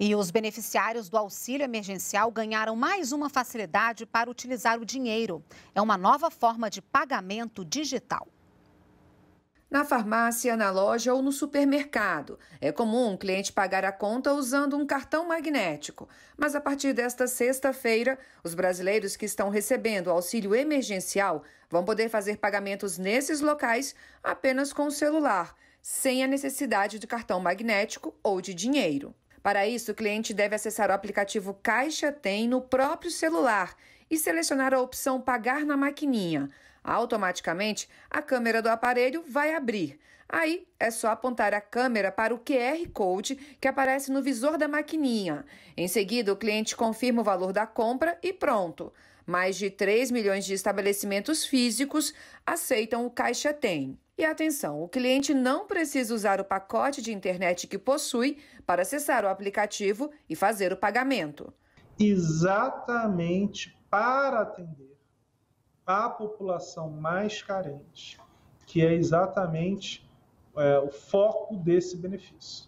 E os beneficiários do auxílio emergencial ganharam mais uma facilidade para utilizar o dinheiro. É uma nova forma de pagamento digital na farmácia, na loja ou no supermercado. É comum um cliente pagar a conta usando um cartão magnético. Mas a partir desta sexta-feira, os brasileiros que estão recebendo auxílio emergencial vão poder fazer pagamentos nesses locais apenas com o celular, sem a necessidade de cartão magnético ou de dinheiro. Para isso, o cliente deve acessar o aplicativo Caixa Tem no próprio celular e selecionar a opção Pagar na maquininha. Automaticamente, a câmera do aparelho vai abrir. Aí é só apontar a câmera para o QR Code que aparece no visor da maquininha. Em seguida, o cliente confirma o valor da compra e pronto. Mais de 3 milhões de estabelecimentos físicos aceitam o Caixa Tem. E atenção, o cliente não precisa usar o pacote de internet que possui para acessar o aplicativo e fazer o pagamento. Exatamente para atender a população mais carente, que é exatamente é, o foco desse benefício.